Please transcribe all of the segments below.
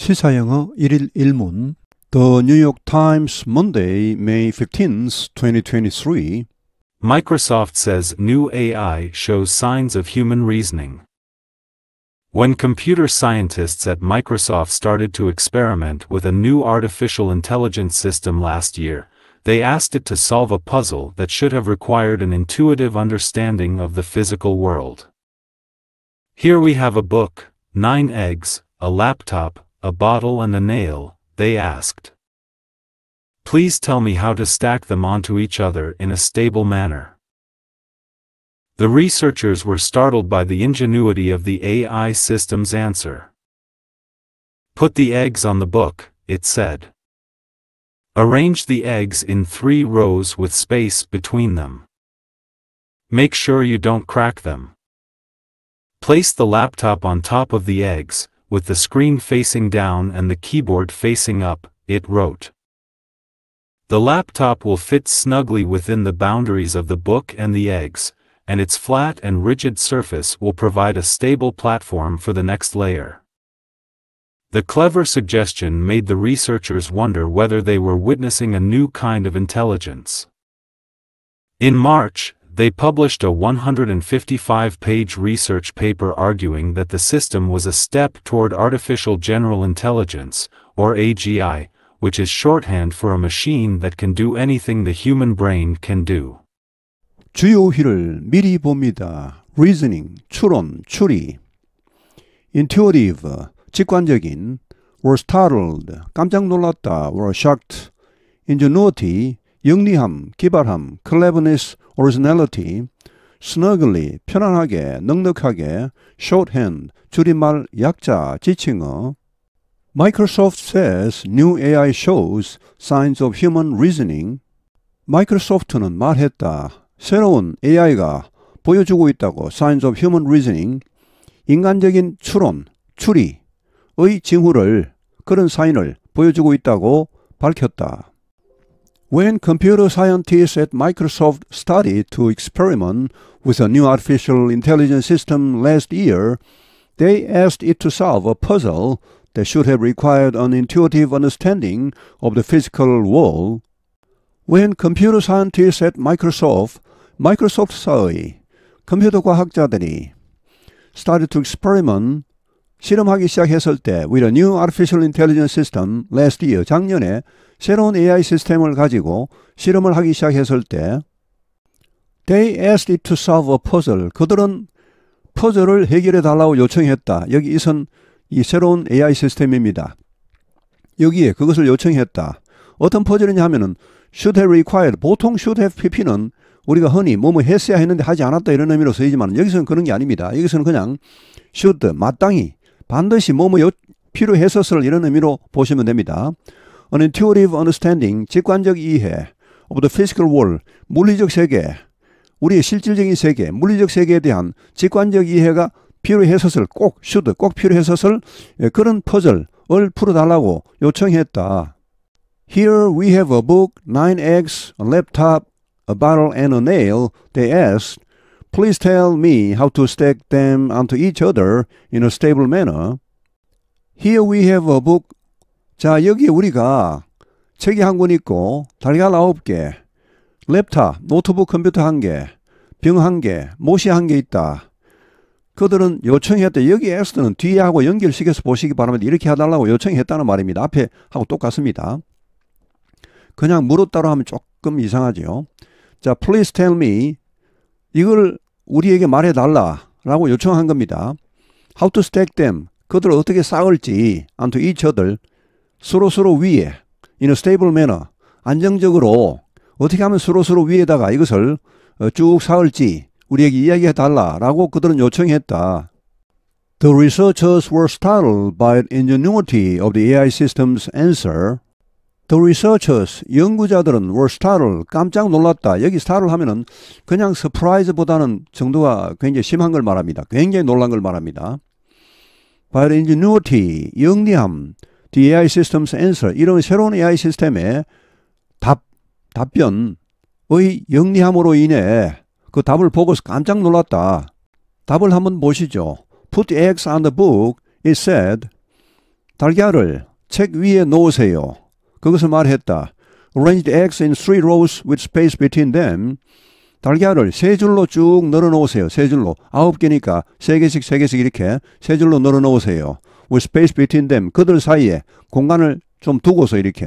시사영어 1일 1문 The New York Times Monday, May 15, 2023 Microsoft says new AI shows signs of human reasoning. When computer scientists at Microsoft started to experiment with a new artificial intelligence system last year, they asked it to solve a puzzle that should have required an intuitive understanding of the physical world. Here we have a book, nine eggs, a laptop, a bottle and a nail, they asked. Please tell me how to stack them onto each other in a stable manner. The researchers were startled by the ingenuity of the AI system's answer. Put the eggs on the book, it said. Arrange the eggs in three rows with space between them. Make sure you don't crack them. Place the laptop on top of the eggs, with the screen facing down and the keyboard facing up, it wrote. The laptop will fit snugly within the boundaries of the book and the eggs, and its flat and rigid surface will provide a stable platform for the next layer. The clever suggestion made the researchers wonder whether they were witnessing a new kind of intelligence. In March, they published a 155-page research paper arguing that the system was a step toward artificial general intelligence, or AGI, which is shorthand for a machine that can do anything the human brain can do. 주요 휠을 미리 봅니다. reasoning, 추론, 추리. intuitive, 직관적인, were startled, 깜짝 놀랐다, were shocked, ingenuity, 영리함, 기발함, cleverness, originality, snugly, 편안하게, 넉넉하게, shorthand, 줄임말, 약자, 지칭어. Microsoft says new AI shows signs of human reasoning. 마이크로소프트는 말했다. 새로운 AI가 보여주고 있다고 signs of human reasoning, 인간적인 추론, 추리의 징후를 그런 사인을 보여주고 있다고 밝혔다. When computer scientists at Microsoft started to experiment with a new artificial intelligence system last year, they asked it to solve a puzzle that should have required an intuitive understanding of the physical world. When computer scientists at Microsoft, Microsoft 사의 컴퓨터 과학자들이 started to experiment 실험하기 시작했을 때 with a new artificial intelligence system last year 작년에 새로운 AI 시스템을 가지고 실험을 하기 시작했을 때 they asked it to solve a puzzle 그들은 퍼즐을 해결해 달라고 요청했다. 여기 이선 이 새로운 AI 시스템입니다. 여기에 그것을 요청했다. 어떤 퍼즐이냐 하면은 should have required 보통 should have pp는 우리가 흔히 뭐뭐 했어야 했는데 하지 않았다 이런 의미로 쓰이지만 여기서는 그런 게 아닙니다. 여기서는 그냥 should 마땅히 반드시 뭐뭐 필요했었을 이런 의미로 보시면 됩니다. An intuitive understanding, 직관적 이해 of the physical world, 물리적 세계, 우리의 실질적인 세계, 물리적 세계에 대한 직관적 이해가 필요했었을 꼭 슈드 꼭 필요했었을 그런 퍼즐을 풀어달라고 요청했다. Here we have a book, nine eggs, a laptop, a bottle and a nail. They asked, Please tell me how to stack them onto each other in a stable manner. Here we have a book. 자, 여기에 우리가 책이 한 권 있고 달걀 아홉 개, 랩탑, 노트북 컴퓨터 한 개, 병 한 개, 모시 한 개 있다. 그들은 요청했다. 여기 에서는 뒤에 하고 연결시켜서 보시기 바랍니다. 이렇게 해달라고 요청했다는 말입니다. 앞에 하고 똑같습니다. 그냥 물었다로 하면 조금 이상하지 자, please tell me 이걸 우리에게 말해 달라라고 요청한 겁니다. How to stack them. 그들을 어떻게 쌓을지 안토 이 저들 서로 서로 위에 in a stable manner 안정적으로 어떻게 하면 서로 서로 위에다가 이것을 쭉 쌓을지 우리에게 이야기해 달라라고 그들은 요청했다. The researchers were startled by the ingenuity of the AI system's answer The researchers, 연구자들은 were startled, 깜짝 놀랐다. 여기 startled 하면은 그냥 surprise보다는 정도가 굉장히 심한 걸 말합니다. 굉장히 놀란 걸 말합니다. By the ingenuity, 영리함, the AI system's answer, 이런 새로운 AI 시스템의 답, 답변의 영리함으로 인해 그 답을 보고서 깜짝 놀랐다. 답을 한번 보시죠. Put eggs on the book, it said. 달걀을 책 위에 놓으세요. 그것을 말했다. Arranged eggs in three rows with space between them. 달걀을 세 줄로 쭉 늘어 놓으세요. 세 줄로. 아홉 개니까 세 개씩 세 개씩 이렇게 세 줄로 늘어 놓으세요. With space between them. 그들 사이에 공간을 좀 두고서 이렇게.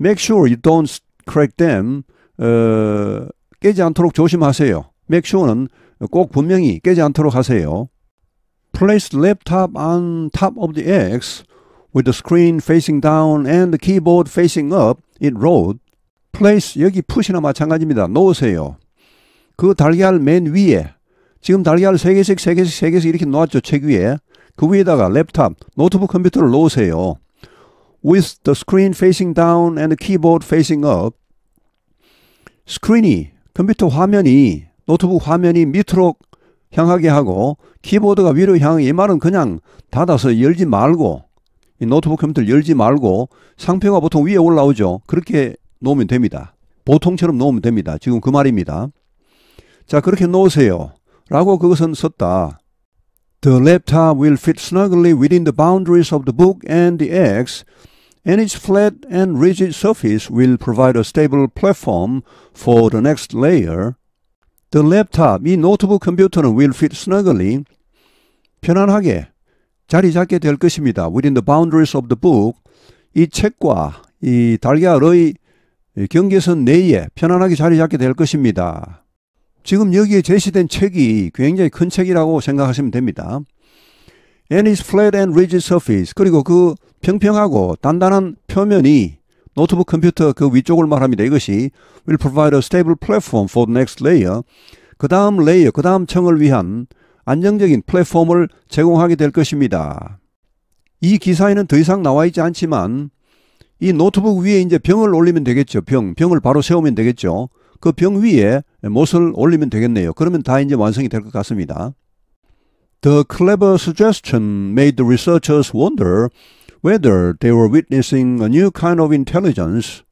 Make sure you don't crack them. 어, 깨지 않도록 조심하세요. Make sure는 꼭 분명히 깨지 않도록 하세요. Place laptop on top of the eggs. With the screen facing down and the keyboard facing up, it wrote Place 여기 푸시나 마찬가지입니다. 놓으세요. 그 달걀 맨 위에 지금 달걀 3개씩 3개씩 3개씩 이렇게 놓았죠. 책 위에. 그 위에다가 랩탑, 노트북 컴퓨터를 놓으세요. With the screen facing down and the keyboard facing up 스크린이 컴퓨터 화면이 노트북 화면이 밑으로 향하게 하고 키보드가 위로 향하게 이 말은 그냥 닫아서 열지 말고 이 노트북 컴퓨터를 열지 말고 상표가 보통 위에 올라오죠. 그렇게 놓으면 됩니다. 보통처럼 놓으면 됩니다. 지금 그 말입니다. 자, 그렇게 놓으세요. 라고 그것은 썼다. The laptop will fit snugly within the boundaries of the book and the X, and its flat and rigid surface will provide a stable platform for the next layer. The laptop, 이 노트북 컴퓨터는 will fit snugly, 편안하게 자리 잡게 될 것입니다. Within the boundaries of the book 이 책과 이 달과 의 경계선 내에 편안하게 자리 잡게 될 것입니다. 지금 여기에 제시된 책이 굉장히 큰 책이라고 생각하시면 됩니다. And his flat and rigid surface 그리고 그 평평하고 단단한 표면이 노트북 컴퓨터 그 위쪽을 말합니다. 이것이 will provide a stable platform for the next layer 그 다음 레이어 그 다음 층을 위한 안정적인 플랫폼을 제공하게 될 것입니다. 이 기사에는 더 이상 나와 있지 않지만 이 노트북 위에 이제 병을 올리면 되겠죠. 병, 병을 바로 세우면 되겠죠. 그 병 위에 못을 올리면 되겠네요. 그러면 다 이제 완성이 될 것 같습니다. The clever suggestion made the researchers wonder whether they were witnessing a new kind of intelligence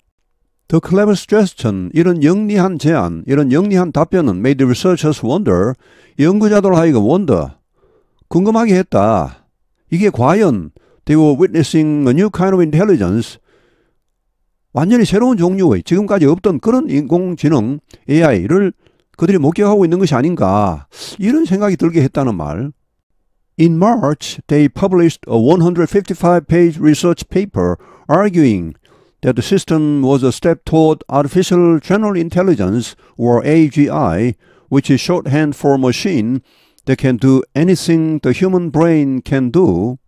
The clever suggestion, 이런 영리한 제안, 이런 영리한 답변은 made the researchers wonder, 연구자들 하여금 wonder, 궁금하게 했다. 이게 과연 they were witnessing a new kind of intelligence, 완전히 새로운 종류의 지금까지 없던 그런 인공지능 AI를 그들이 목격하고 있는 것이 아닌가 이런 생각이 들게 했다는 말. In March, they published a 155-page research paper arguing that the system was a step toward artificial general intelligence or AGI, which is shorthand for machine that can do anything the human brain can do.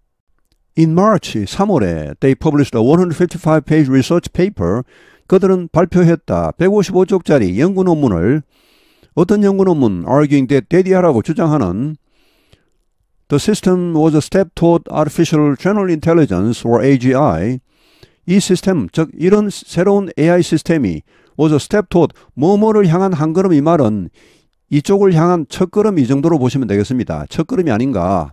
In March 3월에 they published a 155-page research paper 그들은 발표했다. 155쪽짜리 연구 논문을 어떤 연구 논문 arguing that 대디하라고 주장하는 The system was a step toward artificial general intelligence or AGI 이 시스템, 즉 이런 새로운 AI 시스템이 w a 스 a s t e 뭐뭐를 향한 한 걸음 이 말은 이쪽을 향한 첫 걸음 이 정도로 보시면 되겠습니다. 첫 걸음이 아닌가.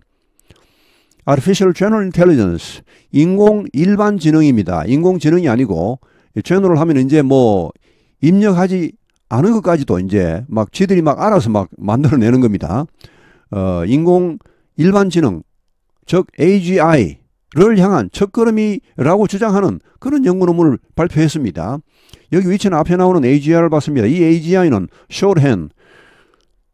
Artificial General Intelligence, 인공 일반 지능입니다. 인공 지능이 아니고 general 하면 이제 뭐 입력하지 않은 것까지도 이제 막 지들이 막 알아서 막 만들어내는 겁니다. 어, 인공 일반 지능, 즉 AGI, 를 향한 첫걸음이라고 주장하는 그런 연구논문을 발표했습니다. 여기 위치는 앞에 나오는 AGI를 봤습니다. 이 AGI는 shorthand.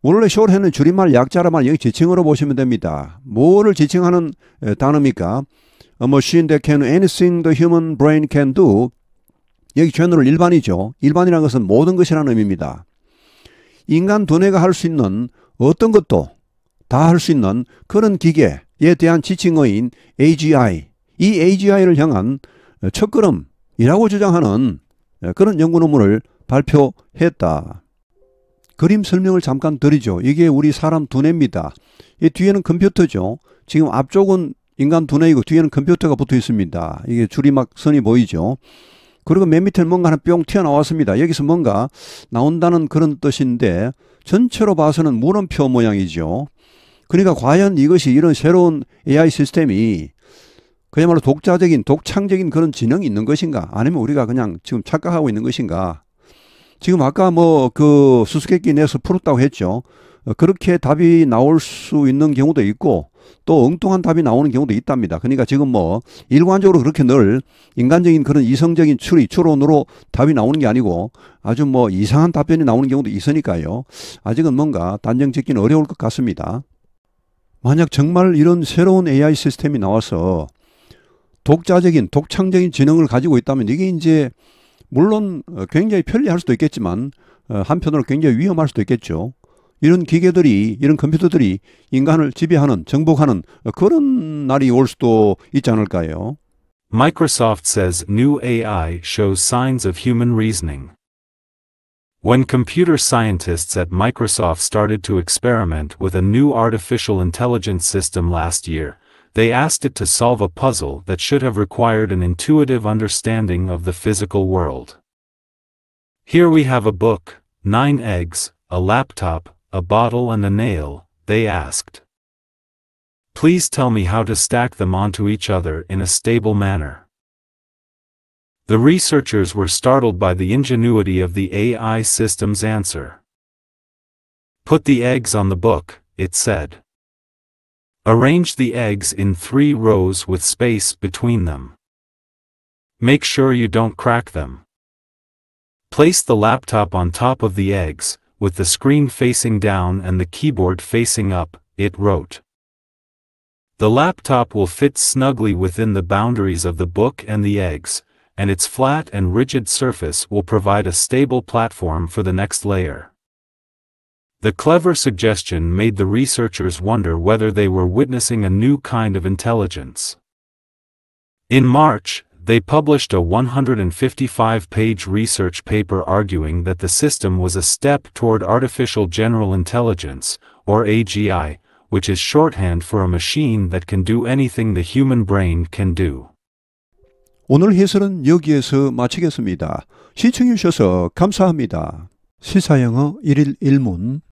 원래 shorthand은 줄임말 약자라만 여기 지칭으로 보시면 됩니다. 뭐를 지칭하는 단어입니까? A machine that can anything the human brain can do. 여기 general 일반이죠. 일반이라는 것은 모든 것이라는 의미입니다. 인간 두뇌가 할 수 있는 어떤 것도 다 할 수 있는 그런 기계, 에 대한 지칭어인 AGI, 이 AGI를 향한 어, 첫걸음이라고 주장하는 어, 그런 연구 논문을 발표했다. 그림 설명을 잠깐 드리죠. 이게 우리 사람 두뇌입니다. 이 뒤에는 컴퓨터죠. 지금 앞쪽은 인간 두뇌이고 뒤에는 컴퓨터가 붙어 있습니다. 이게 줄이막선이 보이죠. 그리고 맨 밑에 뭔가 하나 뿅 튀어나왔습니다. 여기서 뭔가 나온다는 그런 뜻인데 전체로 봐서는 물음표 모양이죠. 그러니까 과연 이것이 이런 새로운 AI 시스템이 그야말로 독자적인 독창적인 그런 지능이 있는 것인가 아니면 우리가 그냥 지금 착각하고 있는 것인가 지금 아까 뭐 그 수수께끼 내서 풀었다고 했죠 어, 그렇게 답이 나올 수 있는 경우도 있고 또 엉뚱한 답이 나오는 경우도 있답니다. 그러니까 지금 뭐 일관적으로 그렇게 늘 인간적인 그런 이성적인 추리, 추론으로 답이 나오는 게 아니고 아주 뭐 이상한 답변이 나오는 경우도 있으니까요. 아직은 뭔가 단정 짓기는 어려울 것 같습니다. 만약 정말 이런 새로운 AI 시스템이 나와서 독자적인 독창적인 지능을 가지고 있다면 이게 이제 물론 어, 굉장히 편리할 수도 있겠지만 어, 한편으로 굉장히 위험할 수도 있겠죠. 이런 기계들이 이런 컴퓨터들이 인간을 지배하는 정복하는 어, 그런 날이 올 수도 있지 않을까요? Microsoft says new AI shows signs of human reasoning. When computer scientists at Microsoft started to experiment with a new artificial intelligence system last year, they asked it to solve a puzzle that should have required an intuitive understanding of the physical world. Here we have a book, nine eggs, a laptop, a bottle and a nail, they asked. Please tell me how to stack them onto each other in a stable manner. The researchers were startled by the ingenuity of the AI system's answer. Put the eggs on the book, it said. Arrange the eggs in three rows with space between them. Make sure you don't crack them. Place the laptop on top of the eggs, with the screen facing down and the keyboard facing up, it wrote. The laptop will fit snugly within the boundaries of the book and the eggs, and its flat and rigid surface will provide a stable platform for the next layer. The clever suggestion made the researchers wonder whether they were witnessing a new kind of intelligence. In March, they published a 155-page research paper arguing that the system was a step toward Artificial General Intelligence, or AGI, which is shorthand for a machine that can do anything the human brain can do. 오늘 해설은 여기에서 마치겠습니다. 시청해주셔서 감사합니다. 시사영어 1일 1문